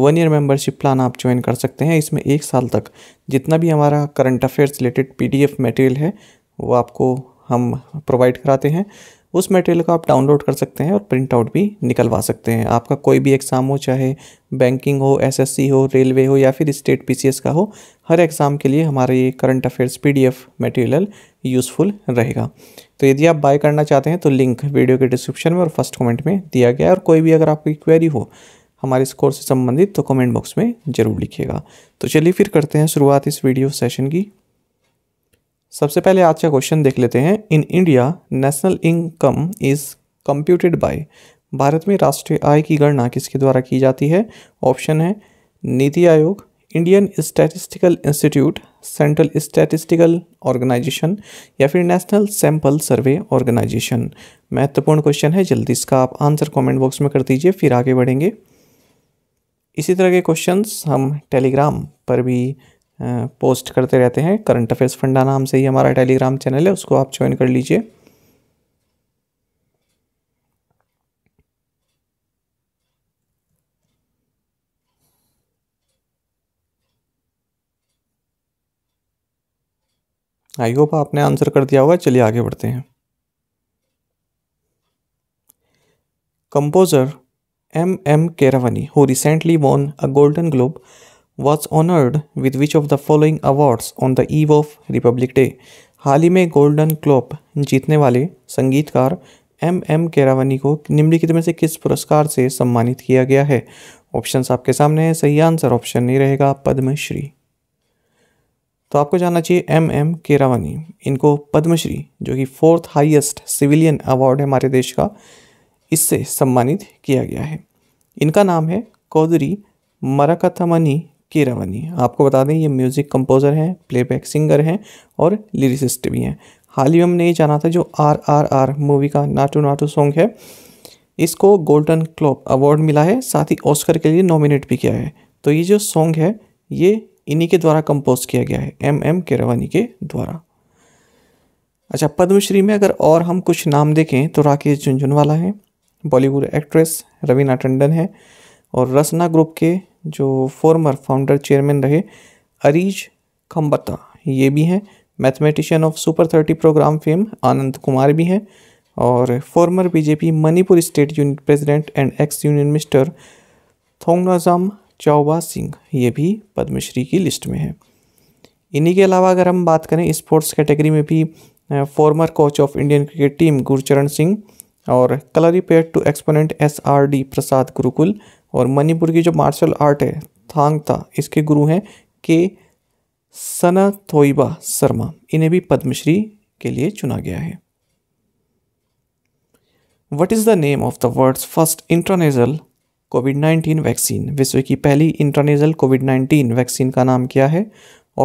One year membership plan आप join कर सकते हैं इसमें एक साल तक जितना भी हमारा current affairs related PDF material है वो आपको हम प्रोवाइड कराते हैं उस मटेरियल को आप डाउनलोड कर सकते हैं और प्रिंट आउट भी निकलवा सकते हैं आपका कोई भी एग्ज़ाम हो चाहे बैंकिंग हो एसएससी हो रेलवे हो या फिर स्टेट पीसीएस का हो हर एग्ज़ाम के लिए हमारे ये current affairs PDF material useful रहेगा तो यदि आप बाय करना चाहते हैं तो लिंक वीडियो के डिस्क्रिप्शन में और फर्स्ट कमेंट में दिया गया है और कोई भी अगर आपकी क्वेरी हो हमारे स्कोर से संबंधित तो कमेंट बॉक्स में ज़रूर लिखिएगा तो चलिए फिर करते हैं शुरुआत इस वीडियो सेशन की सबसे पहले आज का क्वेश्चन देख लेते हैं in India national income is computed by Bharat में राष्ट्रीय आय की गणना किसके द्वारा की जाती है ऑप्शन है NITI Aayog Indian statistical institute central statistical organisation या फिर नेशनल सैंपल सर्वे ऑर्गेनाइजेशन महत्वपूर्ण क्वेश्चन है जल्दी इसका आप आंसर कमेंट बॉक्स में कर दीजिए फिर आगे बढ़ेंगे इसी तरह के क्वेश्चंस हम टेलीग्राम पर भी पोस्ट करते रहते हैं करंट अफेयर्स फंडा नाम से ही हमारा टेलीग्राम चैनल है उसको आप ज्वाइन कर लीजिए आई होप आपने आंसर कर दिया होगा चलिए आगे बढ़ते हैं composer M Keravani, who recently won a Golden Globe was honoured with which of the following awards on the eve of Republic Day हाल ही में गोल्डन ग्लोब जीतने वाले संगीतकार एम एम केरावनी को निम्नलिखित में से किस पुरस्कार से सम्मानित किया गया है ऑप्शन आपके सामने हैं सही आंसर ऑप्शन नहीं रहेगा पद्मश्री तो आपको जानना चाहिए एम एम केरावनी इनको पद्मश्री जो कि फोर्थ हाईएस्ट सिविलियन अवार्ड है हमारे देश का इससे सम्मानित किया गया है इनका नाम है कौदरी मरकथमनी केरावनी आपको बता दें ये म्यूज़िक कंपोज़र हैं प्लेबैक सिंगर हैं और लिरिसिस्ट भी हैं हाल ही में हमने ये जाना था जो आर आर आर मूवी का नाटू नाटू सॉन्ग है इसको गोल्डन क्लॉप अवार्ड मिला है साथ ही ऑस्कर के लिए नॉमिनेट भी किया है तो ये जो सॉन्ग है ये इन्हीं के द्वारा कंपोज किया गया है एम एम केरावनी के द्वारा अच्छा पद्मश्री में अगर और हम कुछ नाम देखें तो राकेश झुंझुनवाला है बॉलीवुड एक्ट्रेस रवीना टंडन है और रसना ग्रुप के जो फॉर्मर फाउंडर चेयरमैन रहे अरीज खम्बता ये भी हैं mathematician of super thirty programme fame Anand Kumar भी हैं और former BJP Manipur state unit president and ex union minister Thounaojam Chaoba Singh ये भी पद्मश्री की लिस्ट में हैं इन्हीं के अलावा अगर हम बात करें स्पोर्ट्स कैटेगरी में भी former coach of Indian cricket team Gurcharan Singh और Kalaripayattu exponent S R D Prasad Gurukul और मणिपुर की जो मार्शल आर्ट है थांगता इसके गुरु हैं के सना थोइबा शर्मा इन्हें भी पद्मश्री के लिए चुना गया है what is the name of the world's first intranasal covid nineteen vaccine विश्व की पहली इंटरनेजल कोविड नाइन्टीन वैक्सीन का नाम क्या है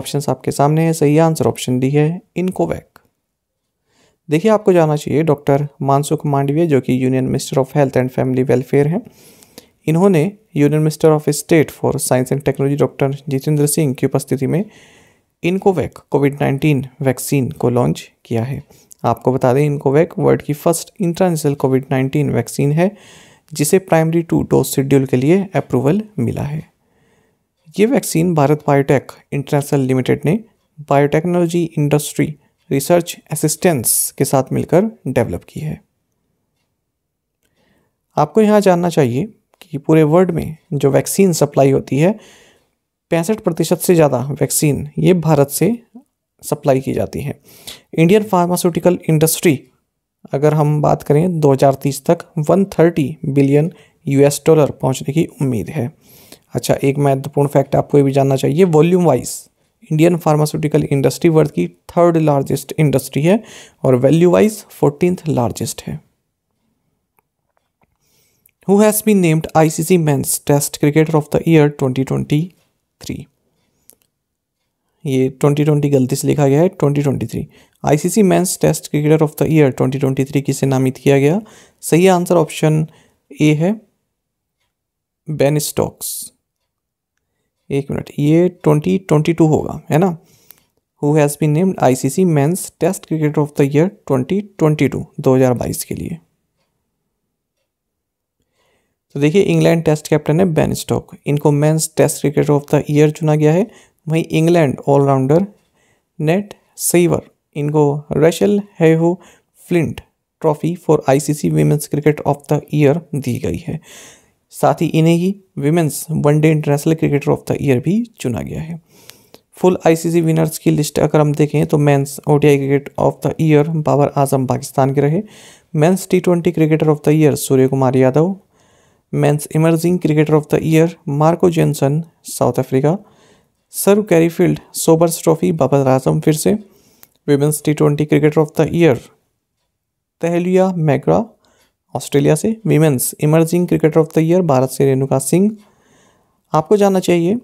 ऑप्शन आपके सामने है सही आंसर ऑप्शन डी है इनकोवैक देखिए आपको जाना चाहिए डॉक्टर मानसुख मांडविया जो कि union minister of health and family welfare हैं इन्होंने union minister of state for science and technology doctor Jitendra Singh की उपस्थिति में इनकोवैक कोविड नाइन्टीन वैक्सीन को लॉन्च किया है आपको बता दें इनकोवैक वर्ल्ड की first international covid nineteen vaccine है जिसे प्राइमरी टू डोज शेड्यूल के लिए अप्रूवल मिला है ये vaccine Bharat Biotech International Limited ने बायोटेक्नोलॉजी इंडस्ट्री रिसर्च असिस्टेंट्स के साथ मिलकर डेवलप की है आपको यहाँ जानना चाहिए कि पूरे वर्ल्ड में जो वैक्सीन सप्लाई होती है पैंसठ प्रतिशत से ज़्यादा वैक्सीन ये भारत से सप्लाई की जाती है इंडियन फार्मास्यूटिकल इंडस्ट्री अगर हम बात करें 2030 तक 130 बिलियन यूएस डॉलर पहुंचने की उम्मीद है अच्छा एक महत्वपूर्ण फैक्ट आपको ये भी जानना चाहिए volume wise Indian pharmaceutical industry world की थर्ड लार्जेस्ट इंडस्ट्री है और वैल्यू वाइज फोर्टींथ लार्जेस्ट है who has been named ICC men's test cricketer of the year three ये ट्वेंटी गलती से लिखा गया है ट्वेंटी ट्वेंटी सी ICC men's test cricketer of the year twenty twenty three किसे नामित किया गया सही आंसर ऑप्शन ए है बेन स्टॉक्स एक मिनट ये ट्वेंटी ट्वेंटी टू होगा है ना who has been named ICC men's test cricketer of the year twenty twenty two दो हज़ार बाईस के लिए तो देखिए इंग्लैंड टेस्ट कैप्टन है बैन स्टॉक इनको men's test cricketer of the year चुना गया है वहीं इंग्लैंड ऑलराउंडर नेट सेवर इनको Rachael Heyhoe Flint trophy for ICC women's cricket of the year दी गई है साथ ही इन्हें ही women's one day international cricketer of the year भी चुना गया है फुल आईसीसी विनर्स की लिस्ट अगर हम देखें तो men's ODI cricket of the year Babar Azam Pakistan के रहे men's T twenty cricketer of the year Suryakumar Yadav men's emerging cricketer of the year Marco Jansen South Africa sir Garfield Sobers trophy Babar Azam फिर से women's T twenty cricketer of the year Tahlia McGrath Australia से women's emerging cricketer of the year Bharat से रेणुका सिंह आपको जानना चाहिए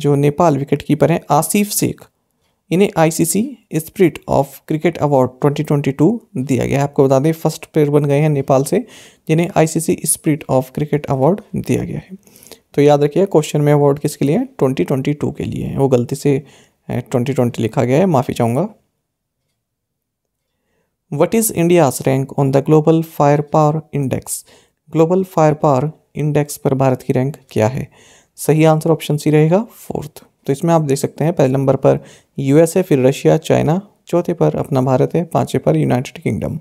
जो Nepal wicket keeper हैं आसिफ शेख इन्हें ICC spirit of cricket award 2022 दिया गया आपको बता दें फर्स्ट प्लेयर बन गए हैं नेपाल से जिन्हें ICC spirit of cricket award दिया गया है तो याद रखिए क्वेश्चन में अवार्ड किसके लिए 2022 के लिए वो गलती से 2020 लिखा गया है माफ़ी चाहूँगा What is India's rank on the Global Firepower Index? Global Firepower Index पर भारत की रैंक क्या है सही आंसर ऑप्शन सी रहेगा फोर्थ तो इसमें आप देख सकते हैं पहले नंबर पर यूएसए फिर रशिया चाइना चौथे पर अपना भारत है पाँचवें पर यूनाइटेड किंगडम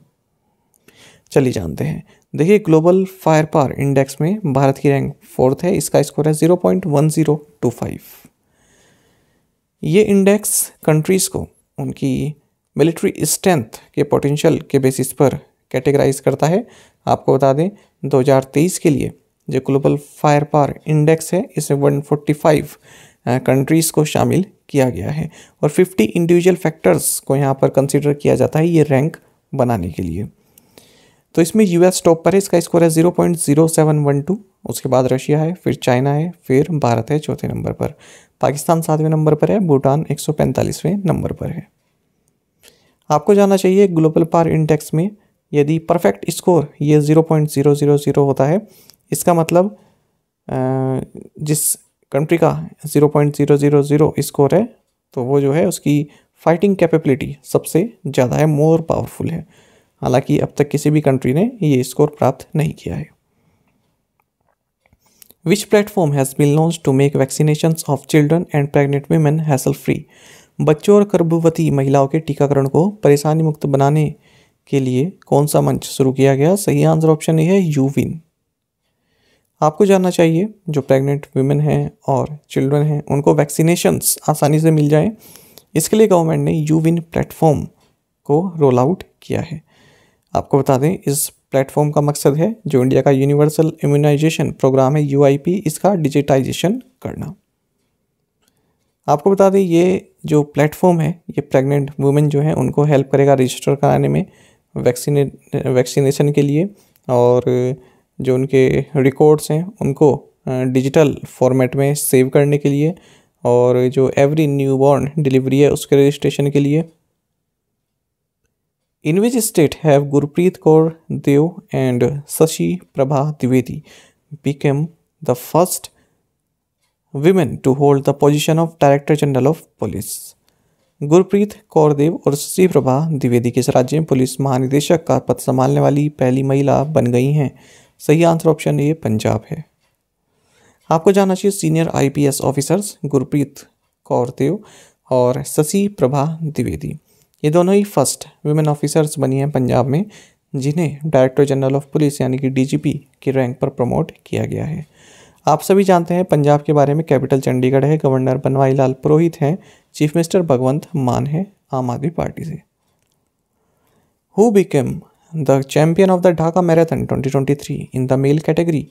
चलिए जानते हैं देखिए ग्लोबल फायर पावर इंडेक्स में भारत की रैंक फोर्थ है इसका स्कोर है zero point one zero two five ये इंडेक्स कंट्रीज़ को उनकी मिलिट्री स्ट्रेंथ के पोटेंशियल के बेसिस पर कैटेगराइज करता है आपको बता दें 2023 के लिए जो ग्लोबल फायर पावर इंडेक्स है इसमें 145 कंट्रीज़ को शामिल किया गया है और 50 इंडिविजुअल फैक्टर्स को यहाँ पर कंसिडर किया जाता है ये रैंक बनाने के लिए तो इसमें यूएस टॉप पर है इसका स्कोर है zero point zero seven one two उसके बाद रशिया है फिर चाइना है फिर भारत है चौथे नंबर पर पाकिस्तान सातवें नंबर पर है भूटान एक सौ पैंतालीसवें नंबर पर है आपको जाना चाहिए ग्लोबल पार इंडेक्स में यदि परफेक्ट स्कोर ये zero point zero zero zero होता है इसका मतलब जिस कंट्री का zero point zero zero zero score है तो वो जो है उसकी फाइटिंग कैपेबिलिटी सबसे ज़्यादा है मोर पावरफुल है हालांकि अब तक किसी भी कंट्री ने ये स्कोर प्राप्त नहीं किया है which platform has been launched to make vaccination of children and pregnant women hassle free बच्चों और गर्भवती महिलाओं के टीकाकरण को परेशानी मुक्त बनाने के लिए कौन सा मंच शुरू किया गया सही आंसर ऑप्शन ए है यूविन आपको जानना चाहिए जो प्रेग्नेंट वीमेन हैं और चिल्ड्रन हैं उनको वैक्सीनेशंस आसानी से मिल जाएं इसके लिए गवर्नमेंट ने यूविन प्लेटफॉर्म को रोल आउट किया है आपको बता दें इस प्लेटफॉर्म का मकसद है जो इंडिया का यूनिवर्सल इम्यूनाइजेशन प्रोग्राम है यू इसका डिजिटाइजेशन करना आपको बता दें ये जो प्लेटफॉर्म है ये प्रेग्नेंट वुमेन जो है उनको हेल्प करेगा रजिस्टर कराने में वैक्सीने वैक्सीनेशन के लिए और जो उनके रिकॉर्ड्स हैं उनको डिजिटल फॉर्मेट में सेव करने के लिए और जो एवरी न्यूबॉर्न डिलीवरी है उसके रजिस्ट्रेशन के लिए in which state have Gurpreet Kaur Dev and Shashi Prabha Dwivedi became the first women to hold the position of Director General of Police. Gurpreet kaur dev और शशि प्रभा द्विवेदी के राज्य में पुलिस महानिदेशक का पद संभालने वाली पहली महिला बन गई हैं सही आंसर ऑप्शन a पंजाब है आपको जानना चाहिए senior IPS officers Gurpreet Kaur Dev और शशि प्रभा द्विवेदी ये दोनों ही फर्स्ट वुमेन ऑफिसर्स बनी हैं पंजाब में जिन्हें डायरेक्टर जनरल ऑफ पुलिस यानी कि डीजीपी के रैंक पर प्रमोट किया गया है आप सभी जानते हैं पंजाब के बारे में कैपिटल चंडीगढ़ है गवर्नर बनवारी लाल पुरोहित हैं चीफ मिनिस्टर भगवंत मान हैं आम आदमी पार्टी से who became the champion of the Dhaka marathon 2023 in the male category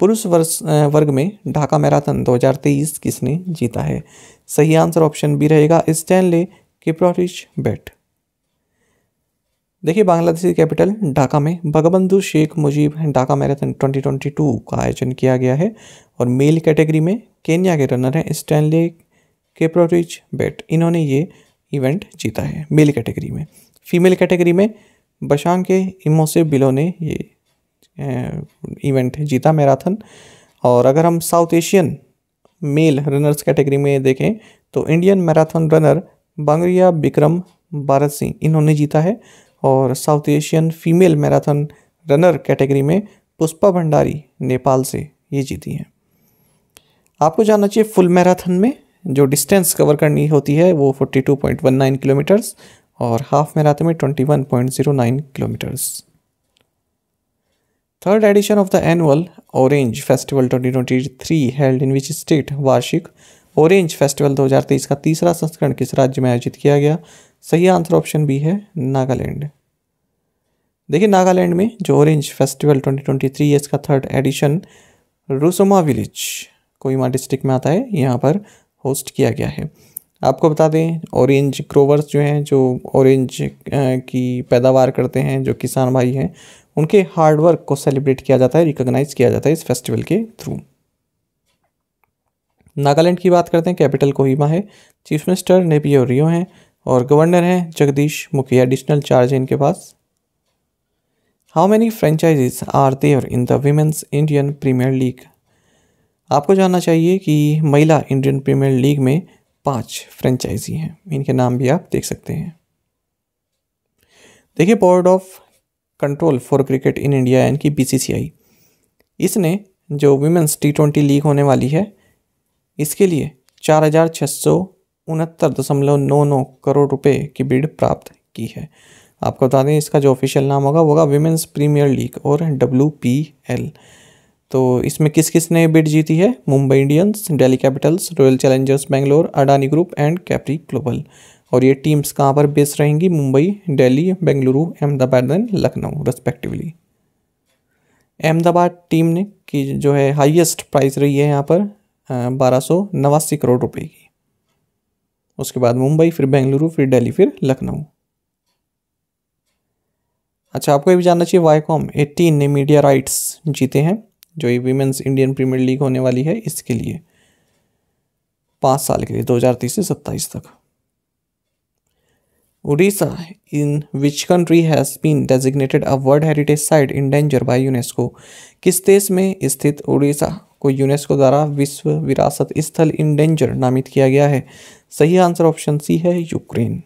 पुरुष वर्ग में ढाका मैराथन 2023 किसने जीता है सही आंसर ऑप्शन बी रहेगा स्टैनले किप्रोरिच बेट देखिए बांग्लादेशी कैपिटल ढाका में भगबंधु शेख मुजीब ढाका मैराथन 2022 का आयोजन किया गया है और मेल कैटेगरी में केन्या के रनर हैं स्टैनले केप्रोरिच बेट इन्होंने ये इवेंट जीता है मेल कैटेगरी में फीमेल कैटेगरी में बशांग के इमोसे बिलो ने ये इवेंट जीता मैराथन और अगर हम south Asian male runners category में देखें तो Indian marathon runner Bangaria Bikram Bharat Singh इन्होंने जीता है और south Asian female marathon runner category में पुष्पा भंडारी नेपाल से ये जीती हैं आपको जानना चाहिए फुल मैराथन में जो डिस्टेंस कवर करनी होती है वो 42.19 किलोमीटर्स और हाफ मैराथन में 21.09 kilometres third edition of the annual orange festival 2023 held in which state वार्षिक ऑरेंज फेस्टिवल 2023 का तीसरा संस्करण किस राज्य में आयोजित किया गया सही आंसर ऑप्शन बी है नागालैंड देखिए नागालैंड में जो ऑरेंज फेस्टिवल 2023 ट्वेंटी इसका third edition Rusoma village Kohima district में आता है यहाँ पर होस्ट किया गया है आपको बता दें ऑरेंज क्रोवर्स जो हैं जो ऑरेंज की पैदावार करते हैं जो किसान भाई हैं उनके हार्डवर्क को सेलिब्रेट किया जाता है रिकॉग्नाइज किया जाता है इस फेस्टिवल के थ्रू नागालैंड की बात करते हैं कैपिटल कोहिमा है चीफ मिनिस्टर नेपियो रियो हैं और गवर्नर हैं जगदीश मुखिया एडिशनल चार्ज इनके पास how many franchises are there in the women's Indian Premier League आपको जानना चाहिए कि महिला इंडियन प्रीमियर लीग में पांच फ्रेंचाइजी हैं इनके नाम भी आप देख सकते हैं देखिए board of control for cricket in India यानी कि बी इसने जो वीमेंस टी ट्वेंटी लीग होने वाली है इसके लिए चार हजार छः सौ उनहत्तर दशमलव नौ नौ करोड़ रुपए की बिड प्राप्त की है आपको बता दें इसका जो ऑफिशियल नाम होगा वो होगा विमेंस प्रीमियर लीग और डब्ल्यू पी एल तो इसमें किस किस ने बिड जीती है Mumbai Indians Delhi Capitals Royal Challengers Bangalore Adani Group and Capri Global और ये टीम्स कहाँ पर बेस रहेंगी Mumbai Delhi Bengaluru Ahmedabad and Lucknow respectively Ahmedabad team ने की जो है हाईएस्ट प्राइस रही है यहाँ पर बारह सौ नवासी करोड़ रुपए की उसके बाद मुंबई फिर बेंगलुरु फिर दिल्ली फिर लखनऊ अच्छा आपको ये भी जानना चाहिए वाईकॉम एटीन ने मीडिया राइट्स जीते हैं जो ये वीमेंस इंडियन प्रीमियर लीग होने वाली है इसके लिए पाँच साल के लिए तीस से सत्ताईस तक Odesa in which country has been designated a world heritage site in danger by UNESCO किस देश में स्थित उड़ीसा को यूनेस्को द्वारा विश्व विरासत स्थल इन डेंजर नामित किया गया है सही आंसर ऑप्शन सी है यूक्रेन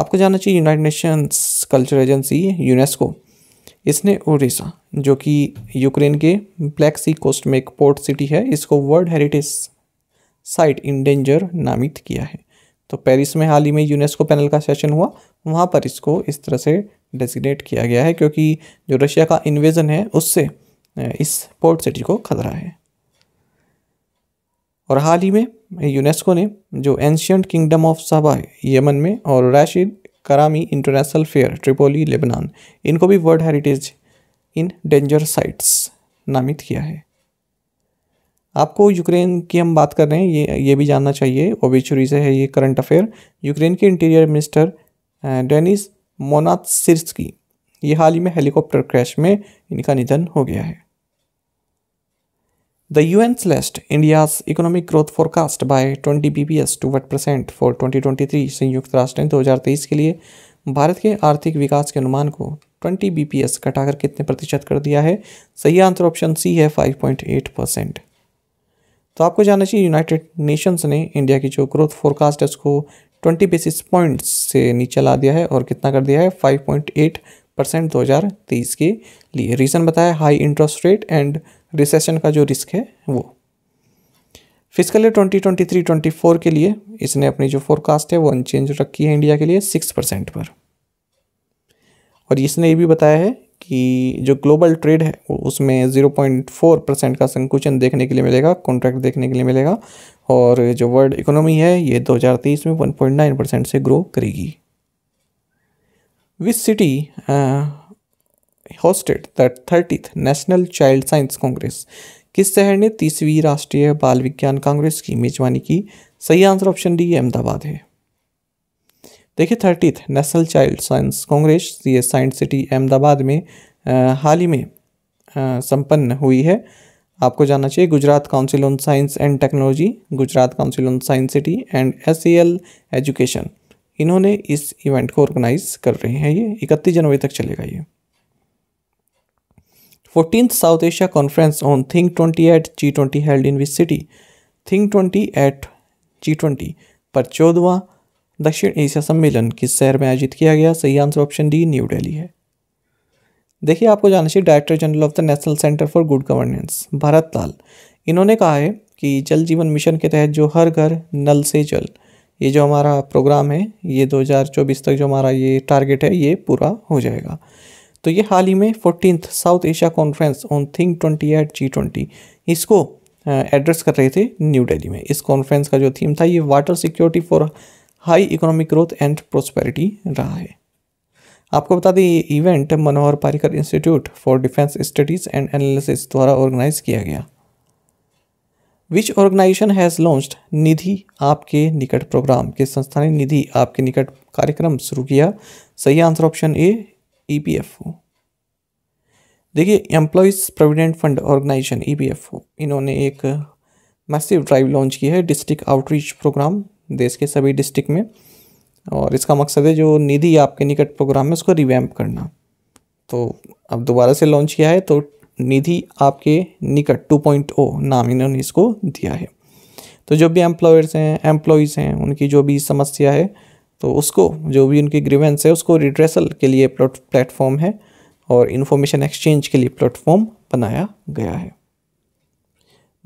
आपको जानना चाहिए United Nations culture agency UNESCO इसने उड़ीसा जो कि यूक्रेन के ब्लैक सी कोस्ट में एक पोर्ट सिटी है इसको world heritage site in danger नामित किया है तो पेरिस में हाल ही में यूनेस्को पैनल का सेशन हुआ वहाँ पर इसको इस तरह से डेजिग्नेट किया गया है क्योंकि जो रशिया का इन्वेजन है उससे इस पोर्ट सिटी को खतरा है और हाल ही में यूनेस्को ने जो ancient kingdom of Saba Yemen में और Rashid Karami international fair Tripoli Lebanon इनको भी world heritage in danger sites नामित किया है आपको यूक्रेन की हम बात कर रहे हैं ये ये भी जानना चाहिए ओबिचुरी से है ये करंट अफेयर यूक्रेन के interior minister Denis Monastyrsky की ये हाल ही में हेलीकॉप्टर क्रैश में इनका निधन हो गया है The UN slashed India's economic growth forecast by 20 bps to 1% for 2023 संयुक्त राष्ट्र ने 2023 के लिए भारत के आर्थिक विकास के अनुमान को 20 bps घटाकर कितने प्रतिशत कर दिया है सही आंसर ऑप्शन सी है 5.8 परसेंट तो आपको जानना चाहिए यूनाइटेड नेशंस ने इंडिया की जो ग्रोथ फोरकास्ट है उसको 20 बेसिस पॉइंट्स से नीचे ला दिया है और कितना कर दिया है 5.8 परसेंट दो के लिए रीज़न बताया high interest rate and recession का जो रिस्क है वो physical year twenty twenty three twenty four के लिए इसने अपनी जो फोरकास्ट है वो अनचेंज रखी है इंडिया के लिए सिक्स परसेंट पर और इसने ये भी बताया है कि जो ग्लोबल ट्रेड है उसमें ज़ीरो पॉइंट फोर परसेंट का संकुचन देखने के लिए मिलेगा कॉन्ट्रैक्ट देखने के लिए मिलेगा और जो वर्ल्ड इकोनॉमी है ये दो हज़ार तेईस में वन पॉइंट नाइन परसेंट से ग्रो करेगी which city hosted the 30th National Child Science Congress. किस शहर ने तीसवीं राष्ट्रीय बाल विज्ञान कांग्रेस की मेजबानी की सही आंसर ऑप्शन डी अहमदाबाद है देखिए thirtieth national child science congress ये साइंस सिटी अहमदाबाद में हाल ही में संपन्न हुई है आपको जानना चाहिए Gujarat council on science and technology Gujarat council on science city and एस एजुकेशन इन्होंने इस इवेंट को ऑर्गेनाइज कर रहे हैं ये इकतीस जनवरी तक चलेगा ये 14th South Asia Conference on Think 20 at G20 held in which city? Think 20 at G20 पर चौदवा दक्षिण एशिया सम्मेलन किस शहर में आयोजित किया गया सही answer option D new Delhi है देखिए आपको जानना चाहिए director general of the national centre for good governance Bharat Lal इन्होंने कहा है कि जल जीवन मिशन के तहत जो हर घर नल से जल ये जो हमारा प्रोग्राम है ये 2024 तक जो हमारा ये टारगेट है ये पूरा हो जाएगा तो ये हाल ही में fourteen south Asia conference on think twenty at G twenty इसको एड्रेस कर रहे थे न्यू दिल्ली में इस कॉन्फ्रेंस का जो थीम था ये water security for high economic growth and prosperity रहा है आपको बता दें ये event Manohar Parrikar institute for defence studies and analysis द्वारा ऑर्गेनाइज किया गया which organisation has launched Nidhi Aapke Nikat programme के संस्था ने निधि आपके निकट कार्यक्रम शुरू किया सही answer option A E P F O देखिए employees provident fund organisation E P F O इन्होंने एक मैसिव ड्राइव लॉन्च की है डिस्ट्रिक्ट आउटरीच प्रोग्राम देश के सभी डिस्ट्रिक्ट में और इसका मकसद है जो निधि आपके निकट प्रोग्राम है उसको रिवैम्प करना तो अब दोबारा से लॉन्च किया है तो निधि आपके निकट 2.0 नाम इन्होंने इसको दिया है तो जो भी एम्प्लॉयर्स हैं एम्प्लॉयज़ हैं उनकी जो भी समस्या है तो उसको जो भी उनकी ग्रीवेंस है उसको रिड्रेसल के लिए प्लेटफॉर्म है और इन्फॉर्मेशन एक्सचेंज के लिए प्लेटफॉर्म बनाया गया है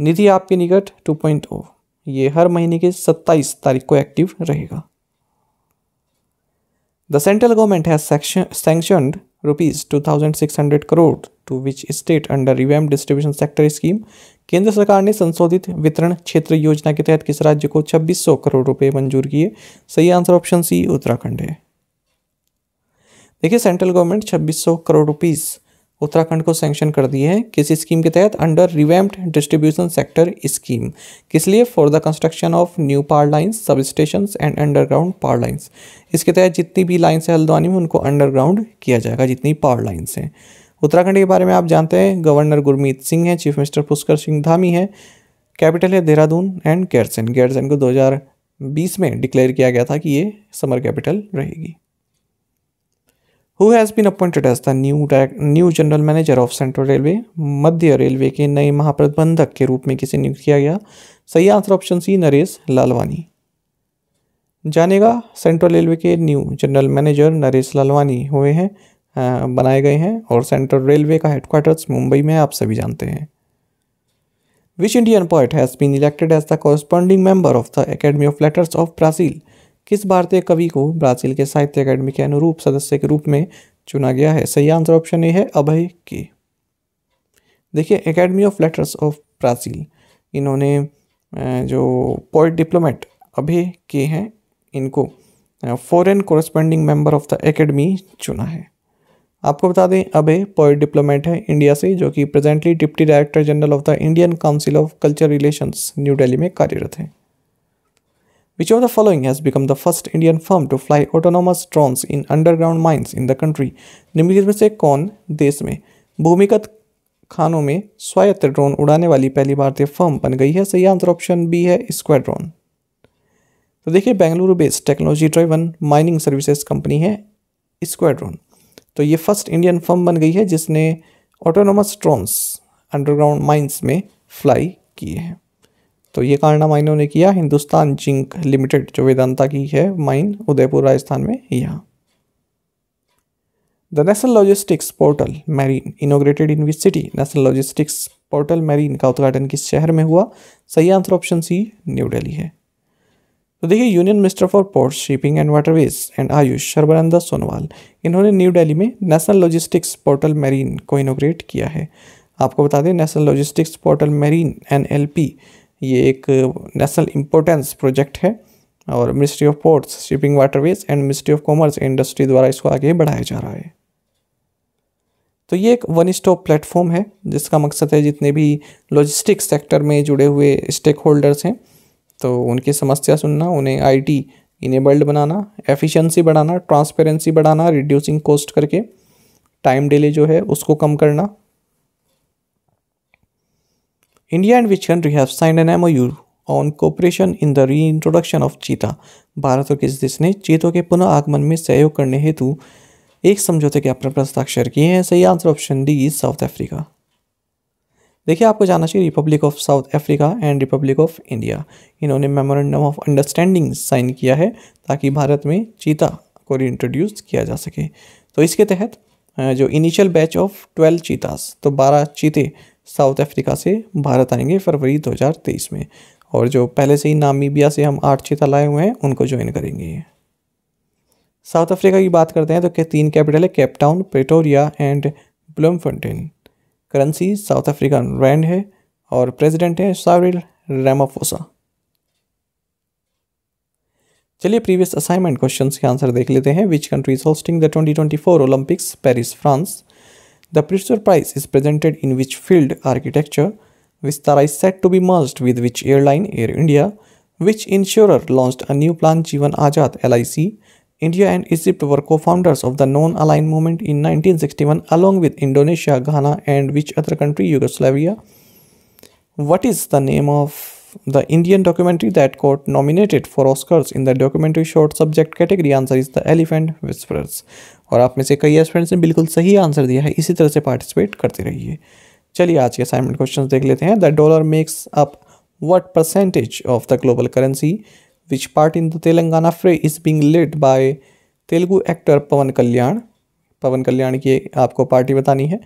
निधि आपके निकट 2.0 ये हर महीने के 27 तारीख को एक्टिव रहेगा the central government has sanction rupees two thousand six hundred crore to which state under revamp distribution sector scheme केंद्र सरकार ने संशोधित वितरण क्षेत्र योजना के तहत किस राज्य को 2600 करोड़ रुपए मंजूर किए सही आंसर ऑप्शन सी उत्तराखंड है देखिए central government 2600 crore rupees Uttarakhand को सैंक्शन कर दिए हैं किस स्कीम के तहत under revamped distribution sector scheme किस लिए for the construction of new power lines substation and underground power lines इसके तहत जितनी भी लाइन्स है हल्द्वानी में उनको अंडरग्राउंड किया जाएगा जितनी पावर लाइन्स हैं उत्तराखंड के बारे में आप जानते हैं गवर्नर गुरमीत सिंह हैं चीफ मिनिस्टर पुष्कर सिंह धामी हैं कैपिटल है देहरादून एंड गैरसैन गैरसैन को 2020 में डिक्लेयर किया गया था कि ये समर कैपिटल रहेगी who has been appointed as the new new general manager of central railway मध्य रेलवे के नए महाप्रबंधक के रूप में किसे नियुक्त किया गया सही answer option C Naresh Lalwani जानेगा सेंट्रल रेलवे के new general manager Naresh Lalwani हुए हैं बनाए गए हैं और सेंट्रल रेलवे का हेडक्वार्टर्स मुंबई में आप सभी जानते हैं which Indian poet has been elected as the corresponding member of the academy of letters of Brazil किस भारतीय कवि को ब्राज़ील के साहित्य अकेडमी के अनुरूप सदस्य के रूप में चुना गया है सही आंसर ऑप्शन ए है अभय के देखिए academy of letters of Brazil इन्होंने जो पोइट डिप्लोमेट अभय के हैं इनको foreign corresponding member of the academy चुना है आपको बता दें अबे पोइट डिप्लोमेट है इंडिया से जो कि presently deputy director general of the Indian council of culture relations new Delhi में कार्यरत है which of the following has become the first Indian firm to fly autonomous drones in underground mines in the country निम्नलिखित में से कौन देश में भूमिगत खानों में स्वायत्त ड्रोन उड़ाने वाली पहली भारतीय फर्म बन गई है सही आंसर ऑप्शन बी है स्क्वाड्रोन तो देखिए Bengaluru based technology driven mining services company है स्क्वाड्रोन तो ये फर्स्ट इंडियन फर्म बन गई है जिसने ऑटोनोमस ड्रोन्स अंडरग्राउंड माइंस में फ्लाई किए हैं तो ये कारनामा इन्होंने किया हिंदुस्तान जिंक लिमिटेड जो वेदांता की है माइन उदयपुर राजस्थान में यहाँ the national logistics portal marine inaugurated in which city national logistics portal marine का उद्घाटन किस शहर में हुआ सही answer option C new Delhi है तो देखिए union minister for port shipping and waterways and AYUSH Sarbananda Sonowal इन्होंने न्यू दिल्ली में नेशनल लॉजिस्टिक्स पोर्टल मेरीन को इनोग्रेट किया है आपको बता दें नेशनल लॉजिस्टिक्स पोर्टल मेरीन एन ये एक नेशनल इम्पोर्टेंस प्रोजेक्ट है और ministry of ports shipping waterways and ministry of commerce industry द्वारा इसको आगे बढ़ाया जा रहा है तो ये एक वन स्टॉप प्लेटफॉर्म है जिसका मकसद है जितने भी लॉजिस्टिक्स सेक्टर में जुड़े हुए स्टेक होल्डर्स हैं तो उनकी समस्या सुनना उन्हें आईटी इनेबल्ड बनाना एफिशिएंसी बढ़ाना ट्रांसपेरेंसी बढ़ाना रिड्यूसिंग कॉस्ट करके टाइम डिले जो है उसको कम करना India and which country have signed an M U on cooperation in the reintroduction of cheetah Bharat और किस देश ने चीतों के पुनः आगमन में सहयोग करने हेतु एक समझौते के अपने प्रस्ताक्षर किए हैं सही answer option D south Africa देखिए आपको जाना चाहिए republic of south Africa and republic of India इन्होंने मेमोरेंडम ऑफ अंडरस्टैंडिंग साइन किया है ताकि भारत में चीता को रिइंट्रोड्यूस किया जा सके तो इसके तहत जो initial batch of twelve cheetahs तो बारह चीते साउथ अफ्रीका से भारत आएंगे फरवरी 2023 में और जो पहले से ही नामीबिया से हम आठ चीता लाए हुए हैं उनको ज्वाइन करेंगे साउथ अफ्रीका की बात करते हैं तो के तीन कैपिटल है Cape Town Pretoria and Bloemfontein currency south African rand है और प्रेसिडेंट है सावरिल रेमाफोसा चलिए प्रीवियस असाइनमेंट क्वेश्चंस के आंसर देख लेते हैं which country is hosting the 2024 Olympics Paris France the Pritzker prize is presented in which field architecture Vistara is set to be merged with which airline air India which insurer launch a new plan Jeevan Azad L India and Egypt were co-founders of the non-aligned movement in 1961 along with Indonesia, Ghana and which other country? Yugoslavia. What is the name of the Indian documentary that got nominated for Oscars in the documentary short subject category? Answer is The Elephant Whisperers. और आप में से कई एस्पेंट्स ने बिल्कुल सही answer दिया है इसी तरह से पार्टिसिपेट करते रहिए चलिए आज के असाइनमेंट क्वेश्चंस देख लेते हैं the dollar makes up what percentage of the global currency which part in the Telangana fray is being led by Telugu actor Pawan Kalyan. Pawan Kalyan ki aapko party batani hai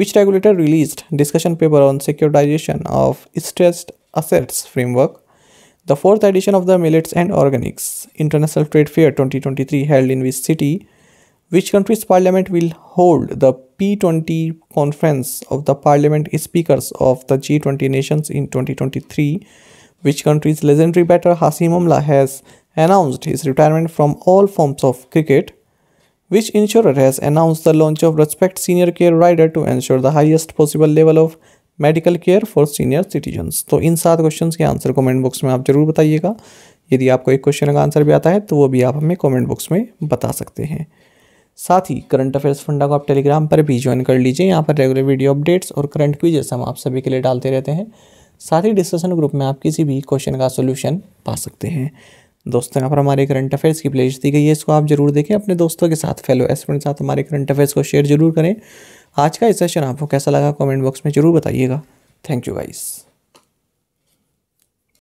which regulator released discussion paper on securitization of stressed assets framework the fourth edition of the millets and organics international trade fair 2023 held in which city which country's parliament will hold the p20 conference of the parliament speakers of the g20 nations in 2023 which country's legendary batter Hasim Amla has announced his retirement from all forms of cricket, which insurer has announced the launch of Respect Senior Care Rider to ensure the highest possible level of medical care for senior citizens तो इन सात question के answer comment box में आप जरूर बताइएगा यदि आपको एक क्वेश्चन का आंसर भी आता है तो वो भी आप हमें कमेंट बॉक्स में बता सकते हैं साथ ही करंट अफेयर्स फंडा को आप टेलीग्राम पर भी ज्वाइन कर लीजिए यहाँ पर रेगुलर वीडियो अपडेट्स और करंट क्वीजेस हम आप सभी के लिए डालते रहते हैं साथ ही डिस्कशन ग्रुप में आप किसी भी क्वेश्चन का सोल्यूशन पा सकते हैं दोस्तों यहाँ पर हमारे करंट अफेयर्स की प्लेज दी गई है इसको आप जरूर देखें अपने दोस्तों के साथ फेलो एस्टूडेंट साथ हमारे करंट अफेयर्स को शेयर जरूर करें आज का ये सेशन आपको कैसा लगा कमेंट बॉक्स में जरूर बताइएगा थैंक यू गाइस